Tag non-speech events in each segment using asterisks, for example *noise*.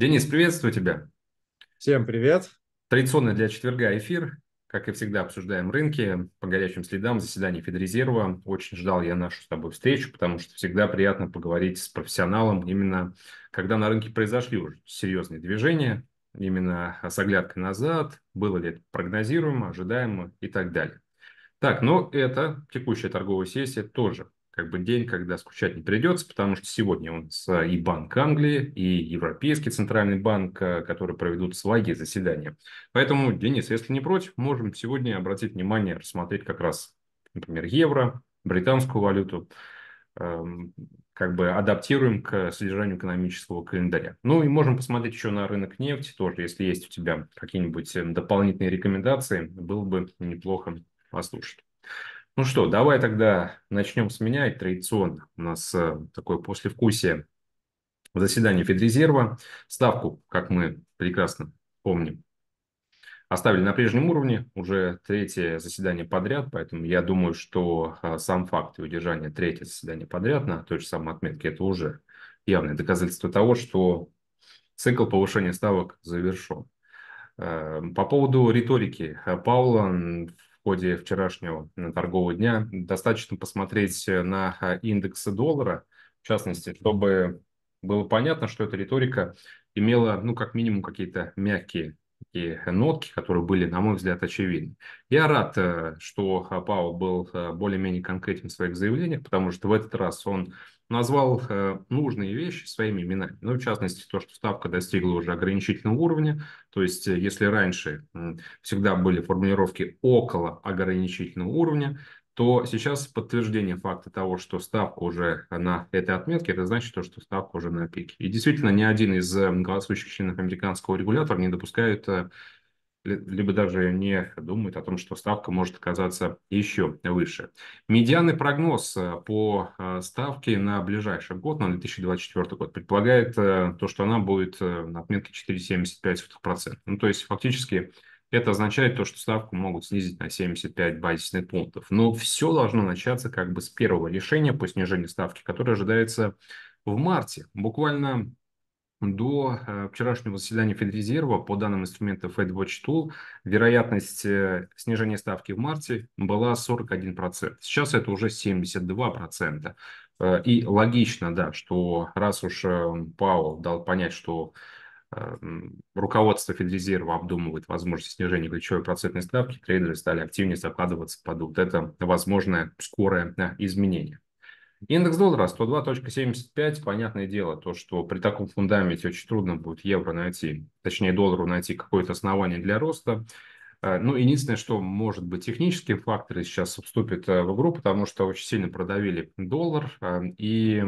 Денис, приветствую тебя. Всем привет. Традиционный для четверга эфир. Как и всегда, обсуждаем рынки по горячим следам заседаний Федрезерва. Очень ждал я нашу с тобой встречу, потому что всегда приятно поговорить с профессионалом, именно когда на рынке произошли уже серьезные движения, именно с оглядкой назад, было ли это прогнозируемо, ожидаемо и так далее. Так, но это текущая торговая сессия тоже как бы день, когда скучать не придется, потому что сегодня у нас а, и Банк Англии, и Европейский Центральный Банк, а, которые проведут свои заседания. Поэтому, Денис, если не против, можем сегодня обратить внимание, рассмотреть как раз, например, евро, британскую валюту, эм, как бы адаптируем к содержанию экономического календаря. Ну и можем посмотреть еще на рынок нефти тоже, если есть у тебя какие-нибудь эм, дополнительные рекомендации, было бы неплохо послушать. Ну что, давай тогда начнем с меня. И традиционно у нас э, такое послевкусие заседания Федрезерва. Ставку, как мы прекрасно помним, оставили на прежнем уровне. Уже третье заседание подряд, поэтому я думаю, что э, сам факт удержания удержание третьего заседания подряд на той же самой отметке – это уже явное доказательство того, что цикл повышения ставок завершен. Э, по поводу риторики Паула, в ходе вчерашнего э, торгового дня. Достаточно посмотреть э, на а, индексы доллара, в частности, чтобы было понятно, что эта риторика имела, ну, как минимум, какие-то мягкие такие нотки, которые были, на мой взгляд, очевидны. Я рад, э, что а, Пау был более-менее конкретен в своих заявлениях, потому что в этот раз он назвал э, нужные вещи своими именами. Ну, в частности, то, что ставка достигла уже ограничительного уровня, то есть э, если раньше всегда были формулировки около ограничительного уровня, то сейчас подтверждение факта того, что ставка уже на этой отметке, это значит то, что ставка уже на пике. И действительно, ни один из э, голосующих членов американского регулятора не допускает либо даже не думают о том, что ставка может оказаться еще выше. Медианный прогноз э, по э, ставке на ближайший год, на 2024 год, предполагает э, то, что она будет на отметке 4,75%. Ну, то есть фактически это означает то, что ставку могут снизить на 75 базисных пунктов. Но все должно начаться как бы с первого решения по снижению ставки, которое ожидается в марте. Буквально до э, вчерашнего заседания Федрезерва по данным инструмента Fed Watch Tool вероятность э, снижения ставки в марте была 41%. Сейчас это уже 72%. Э, и логично, да, что раз уж Паул дал понять, что руководство Федрезерва обдумывает возможность снижения ключевой процентной ставки, трейдеры стали активнее закладываться под вот это возможное скорое изменение. Индекс доллара 102.75, понятное дело, то, что при таком фундаменте очень трудно будет евро найти, точнее доллару найти какое-то основание для роста. Э, ну, единственное, что, может быть, технические факторы сейчас вступят э, в игру, потому что очень сильно продавили доллар, э, и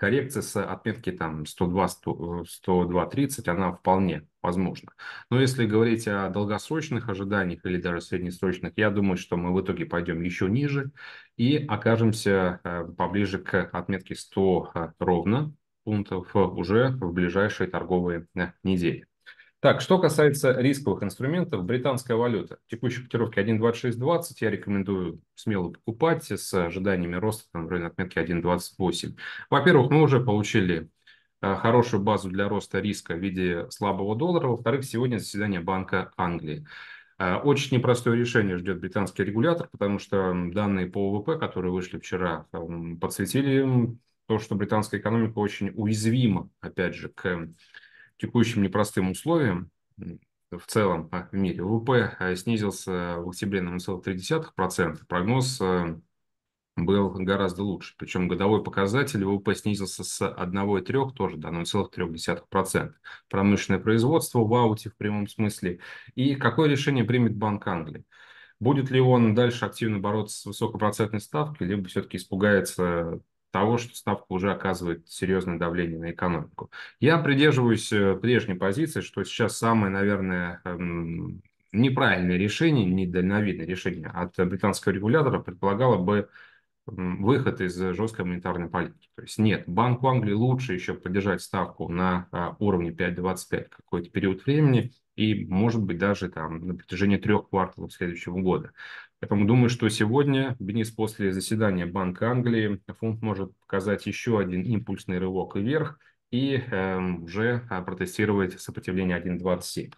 коррекция с отметки там 102, 102, 30, она вполне возможна. Но если говорить о долгосрочных ожиданиях или даже среднесрочных, я думаю, что мы в итоге пойдем еще ниже и окажемся э, поближе к отметке 100 э, ровно пунктов э, уже в ближайшие торговые недели. Так, что касается рисковых инструментов, британская валюта. Текущей котировки 1.2620 я рекомендую смело покупать с ожиданиями роста там, в районе отметки 1.28. Во-первых, мы уже получили э, хорошую базу для роста риска в виде слабого доллара. Во-вторых, сегодня заседание Банка Англии. Э, очень непростое решение ждет британский регулятор, потому что данные по ОВП, которые вышли вчера, подсветили то, что британская экономика очень уязвима, опять же, к текущим непростым условиям в целом а, в мире ВВП а, снизился в октябре на 0,3%. Прогноз э, был гораздо лучше. Причем годовой показатель ВВП снизился с 1,3 тоже до 0,3%. Промышленное производство в ауте в прямом смысле. И какое решение примет Банк Англии? Будет ли он дальше активно бороться с высокопроцентной ставкой, либо все-таки испугается того, что ставка уже оказывает серьезное давление на экономику. Я придерживаюсь э, прежней позиции, что сейчас самое, наверное, эм, неправильное решение, недальновидное решение от британского регулятора предполагало бы выход из жесткой монетарной политики. То есть нет, Банку Англии лучше еще поддержать ставку на а, уровне 5,25 какой-то период времени и, может быть, даже там на протяжении трех кварталов следующего года. Поэтому думаю, что сегодня, Денис, после заседания Банка Англии, фунт может показать еще один импульсный рывок вверх и э, уже а, протестировать сопротивление 1,27.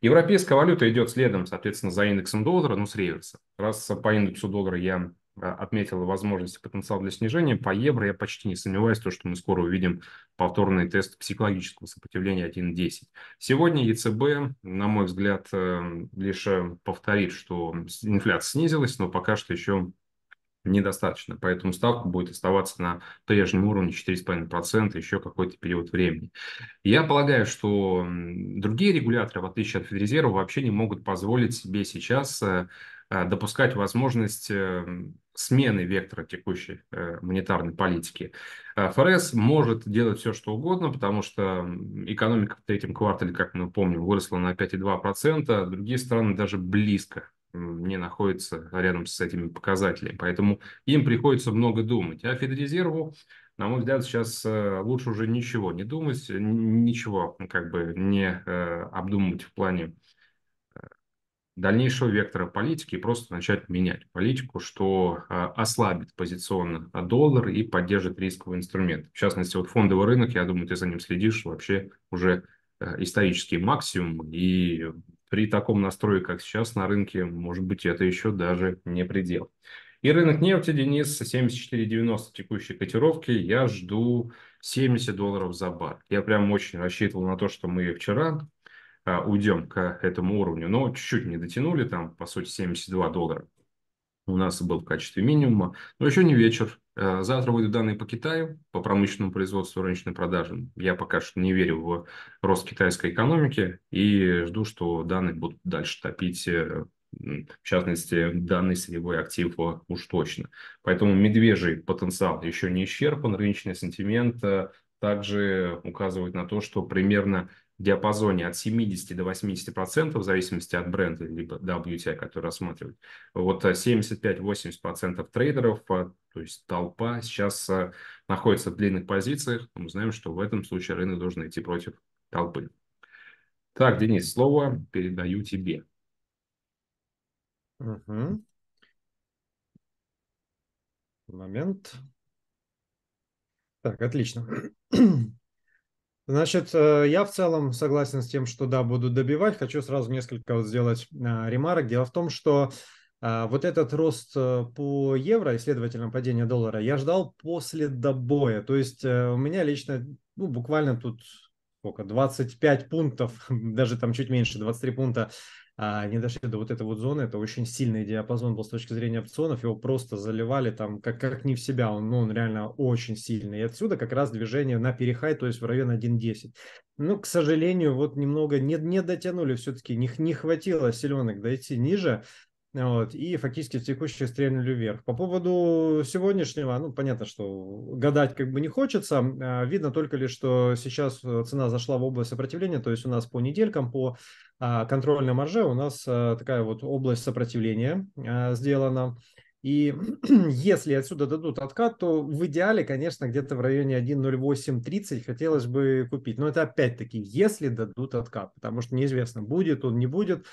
Европейская валюта идет следом, соответственно, за индексом доллара, ну, с реверса. Раз по индексу доллара я а, отметила возможности потенциал для снижения. По евро я почти не сомневаюсь, то, что мы скоро увидим повторный тест психологического сопротивления 1.10. Сегодня ЕЦБ, на мой взгляд, э, лишь э, повторит, что инфляция снизилась, но пока что еще недостаточно. Поэтому ставка будет оставаться на прежнем уровне 4,5% еще какой-то период времени. Я полагаю, что другие регуляторы, в отличие от Федрезерва, вообще не могут позволить себе сейчас э, допускать возможность смены вектора текущей э, монетарной политики. Э, ФРС может делать все, что угодно, потому что экономика в третьем квартале, как мы помним, выросла на 5,2%, другие страны даже близко не находятся рядом с этими показателями. Поэтому им приходится много думать. А Федрезерву, на мой взгляд, сейчас э, лучше уже ничего не думать, ничего как бы не э, обдумывать в плане дальнейшего вектора политики и просто начать менять политику, что а, ослабит позиционно а, доллар и поддержит рисковый инструмент. В частности, вот фондовый рынок, я думаю, ты за ним следишь, вообще уже а, исторический максимум, и при таком настрое, как сейчас на рынке, может быть, это еще даже не предел. И рынок нефти, Денис, 74,90 текущей котировки, я жду 70 долларов за бар. Я прям очень рассчитывал на то, что мы вчера а, уйдем к этому уровню. Но чуть-чуть не дотянули, там, по сути, 72 доллара у нас был в качестве минимума. Но еще не вечер. А, завтра будут данные по Китаю, по промышленному производству, рыночной продажам. Я пока что не верю в рост китайской экономики и жду, что данные будут дальше топить, э, в частности, данный сырьевой актив а, уж точно. Поэтому медвежий потенциал еще не исчерпан, рыночный сентимент также указывает на то, что примерно диапазоне от 70 до 80 процентов, в зависимости от бренда, либо WTI, который рассматривать. Вот 75-80 э, процентов трейдеров, э, то есть толпа, сейчас э, находится в длинных позициях. Мы знаем, что в этом случае рынок должен идти против толпы. Так, Денис, слово передаю тебе. Угу. Момент. Так, отлично. Значит, э, я в целом согласен с тем, что да, буду добивать. Хочу сразу несколько вот сделать а, ремарок. Дело в том, что а, вот этот рост э, по евро и, следовательно, падение доллара я ждал после добоя. То есть э, у меня лично, ну, буквально тут сколько, 25 пунктов, *laughs* даже там чуть меньше, 23 пункта а, не дошли до вот этой вот зоны. Это очень сильный диапазон был с точки зрения опционов. Его просто заливали там как, как не в себя. Он, ну, он реально очень сильный. И отсюда как раз движение на перехай, то есть в район 1.10. Ну, к сожалению, вот немного не, не дотянули все-таки. Не, не хватило силенок дойти ниже. Вот, и фактически текущие стрельнули вверх. По поводу сегодняшнего, ну, понятно, что гадать как бы не хочется. А, видно только лишь, что сейчас э, цена зашла в область сопротивления, то есть у нас по неделькам, по а, контрольной марже у нас а, такая вот область сопротивления сделана. И *clears throat* если отсюда дадут откат, то в идеале, конечно, где-то в районе 1.0830 хотелось бы купить. Но это опять-таки, если дадут откат, потому что неизвестно, будет он, не будет.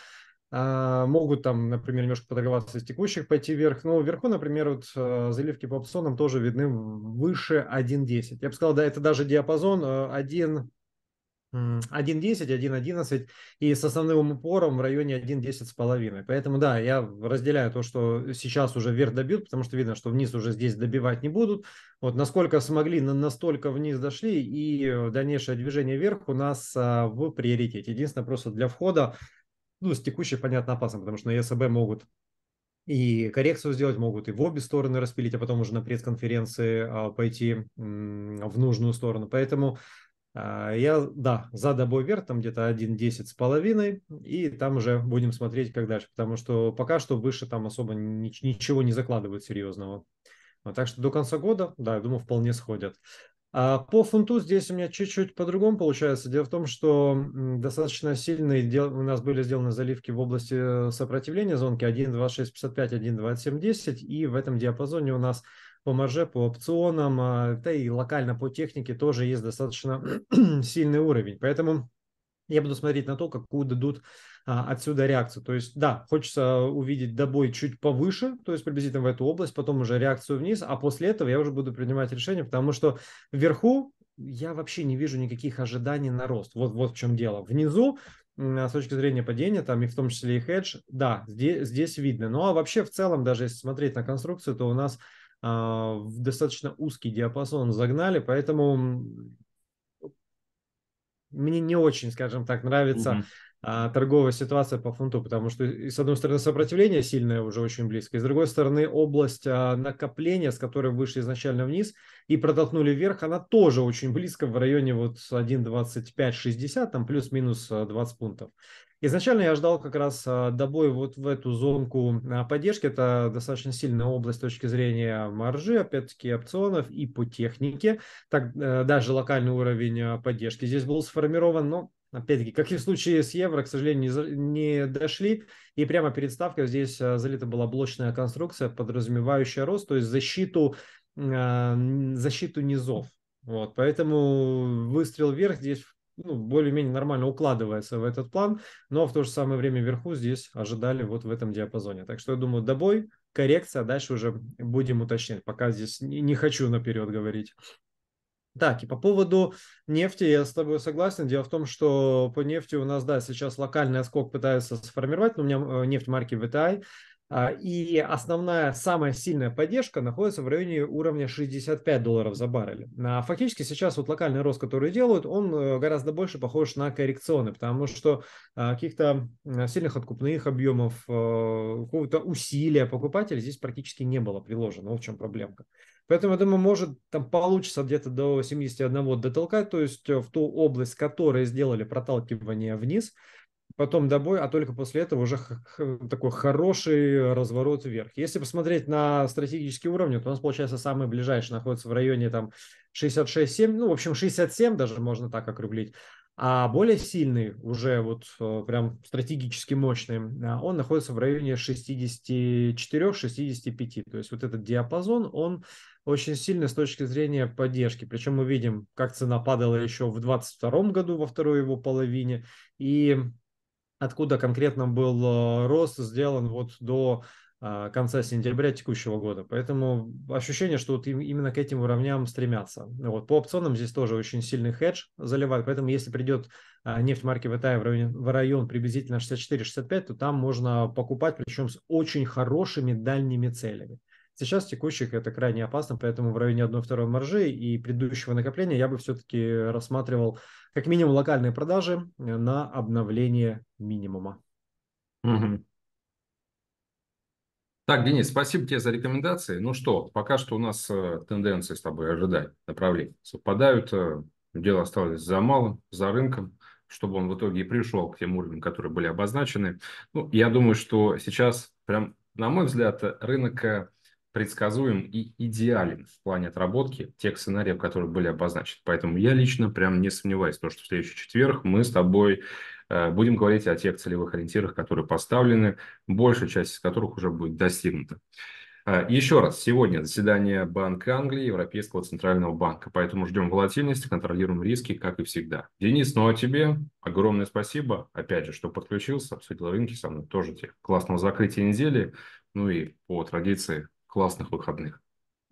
А, могут там, например, немножко подогреваться из текущих, пойти вверх. Но ну, вверху, например, вот а, заливки по опционам тоже видны выше 1.10. Я бы сказал, да, это даже диапазон 1, 1.10, 1.11 и с основным упором в районе 1.10 с половиной. Поэтому да, я разделяю то, что сейчас уже вверх добьют, потому что видно, что вниз уже здесь добивать не будут. Вот насколько смогли, настолько вниз дошли и э, дальнейшее движение вверх у нас а, в приоритете. Единственное, просто для входа ну, с текущей, понятно, опасно, потому что на ЕСБ могут и коррекцию сделать, могут и в обе стороны распилить, а потом уже на пресс-конференции а, пойти в нужную сторону. Поэтому а, я, да, за добой вверх, там где-то 1.10 с половиной, и там уже будем смотреть, как дальше, потому что пока что выше там особо ничего не закладывают серьезного. Так что до конца года, да, я думаю, вполне сходят. А по фунту здесь у меня чуть-чуть по-другому получается. Дело в том, что достаточно сильные дел... у нас были сделаны заливки в области э, сопротивления зонки 1.2655, 1.2710, и в этом диапазоне у нас по марже, по опционам, а, да и локально по технике тоже есть достаточно *clears throat* сильный уровень. Поэтому я буду смотреть на то, какую дадут а, отсюда реакцию. То есть, да, хочется увидеть добой чуть повыше, то есть приблизительно в эту область, потом уже реакцию вниз, а после этого я уже буду принимать решение, потому что вверху я вообще не вижу никаких ожиданий на рост. Вот, вот в чем дело. Внизу а, с точки зрения падения, там и в том числе и хедж, да, здесь, здесь видно. Ну а вообще в целом, даже если смотреть на конструкцию, то у нас а, в достаточно узкий диапазон загнали, поэтому мне не очень, скажем так, нравится угу. торговая ситуация по фунту, потому что, с одной стороны, сопротивление сильное уже очень близко, и с другой стороны, область а, накопления, с которой вышли изначально вниз и протолкнули вверх, она тоже очень близко в районе вот 1.25-60, там плюс-минус 20 а, пунктов. Изначально я ждал как раз а, добой вот в эту зонку а, поддержки. Это достаточно сильная область с точки зрения маржи, опять-таки опционов и по технике. Так, э, даже локальный уровень а, поддержки здесь был сформирован, но Опять-таки, как и в случае с евро, к сожалению, не, не дошли. И прямо перед ставкой здесь залита была блочная конструкция, подразумевающая рост, то есть защиту, защиту низов. Вот, поэтому выстрел вверх здесь ну, более-менее нормально укладывается в этот план, но в то же самое время вверху здесь ожидали вот в этом диапазоне. Так что я думаю, добой, коррекция, дальше уже будем уточнять, пока здесь не хочу наперед говорить. Так, и по поводу нефти я с тобой согласен. Дело в том, что по нефти у нас, да, сейчас локальный отскок пытается сформировать, но у меня э, нефть марки VTI, а, и основная, самая сильная поддержка находится в районе уровня 65 долларов за баррель. А фактически сейчас вот локальный рост, который делают, он э, гораздо больше похож на коррекционный, потому что а, каких-то сильных откупных объемов, э, какого-то усилия покупателя здесь практически не было приложено. Вот в чем проблемка. Поэтому, я думаю, может там получится где-то до 71 дотолкать, то есть э, в ту область, которой сделали проталкивание вниз – потом домой, а только после этого уже такой хороший разворот вверх. Если посмотреть на стратегический уровни, то у нас, получается, самый ближайший находится в районе там 66-7, ну, в общем, 67 даже можно так округлить. А более сильный, уже вот э, прям стратегически мощный, а он находится в районе 64-65. То есть вот этот диапазон, он очень сильный с точки зрения поддержки. Причем мы видим, как цена падала еще в 2022 году во второй его половине. И откуда конкретно был э, рост сделан вот до э, конца сентября текущего года. Поэтому ощущение, что вот именно к этим уровням стремятся. Вот. По опционам здесь тоже очень сильный хедж заливает, поэтому если придет э, нефть марки ВТА в район, в район приблизительно 64-65, то там можно покупать, причем с очень хорошими дальними целями. Сейчас текущих это крайне опасно, поэтому в районе 1-2 маржи и предыдущего накопления я бы все-таки рассматривал как минимум локальные продажи на обновление минимума. Так, Денис, спасибо тебе за рекомендации. Ну что, пока что у нас э, тенденции с тобой ожидать, направления совпадают. Э, Дело осталось за малым, за рынком чтобы он в итоге и пришел к тем уровням, которые были обозначены. Ну, я думаю, что сейчас прям, на мой взгляд, рынок э, предсказуем и идеален в плане отработки тех сценариев, которые были обозначены. Поэтому я лично прям не сомневаюсь, в том, что в следующий четверг мы с тобой э, будем говорить о тех целевых ориентирах, которые поставлены, большая часть из которых уже будет достигнута. Э, еще раз, сегодня заседание Банка Англии, Европейского Центрального Банка, поэтому ждем волатильности, контролируем риски, как и всегда. Денис, ну а тебе огромное спасибо, опять же, что подключился, обсудил рынки со мной, тоже тебе классного закрытия недели, ну и по традиции классных выходных.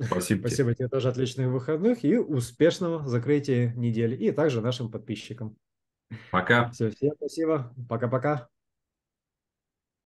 Спасибо. Спасибо тебе. тоже отличных выходных и успешного закрытия недели. И также нашим подписчикам. Пока. Все, всем спасибо. Пока-пока.